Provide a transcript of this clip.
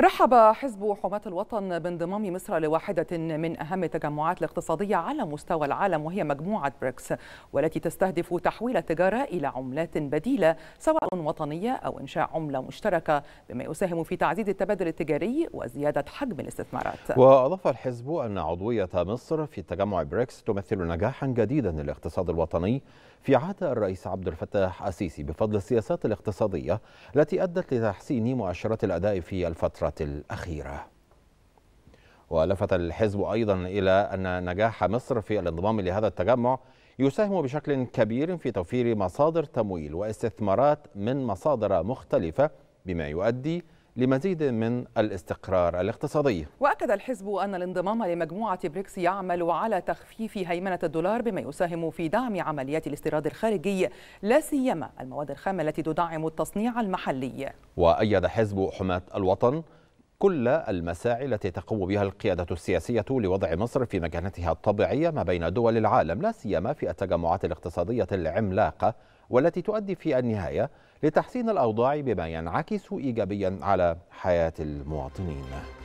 رحب حزب حماة الوطن بانضمام مصر لواحدة من أهم التجمعات الاقتصادية على مستوى العالم وهي مجموعة بريكس والتي تستهدف تحويل التجارة إلى عملات بديلة سواء وطنية أو إنشاء عملة مشتركة بما يساهم في تعزيز التبادل التجاري وزيادة حجم الاستثمارات وأضاف الحزب أن عضوية مصر في تجمع بريكس تمثل نجاحا جديدا للاقتصاد الوطني في عهد الرئيس عبد الفتاح السيسي بفضل السياسات الاقتصادية التي أدت لتحسين مؤشرات الأداء في الفترة الفترة الأخيرة ولفت الحزب أيضا إلى أن نجاح مصر في الانضمام لهذا التجمع يساهم بشكل كبير في توفير مصادر تمويل واستثمارات من مصادر مختلفة بما يؤدي لمزيد من الاستقرار الاقتصادي وأكد الحزب أن الانضمام لمجموعة بريكس يعمل على تخفيف هيمنة الدولار بما يساهم في دعم عمليات الاستيراد الخارجي لا سيما المواد الخام التي تدعم التصنيع المحلي وأيد حزب حماة الوطن كل المساعي التي تقوم بها القيادة السياسية لوضع مصر في مكانتها الطبيعية ما بين دول العالم لا سيما في التجمعات الاقتصادية العملاقة والتي تؤدي في النهاية لتحسين الأوضاع بما ينعكس إيجابيا على حياة المواطنين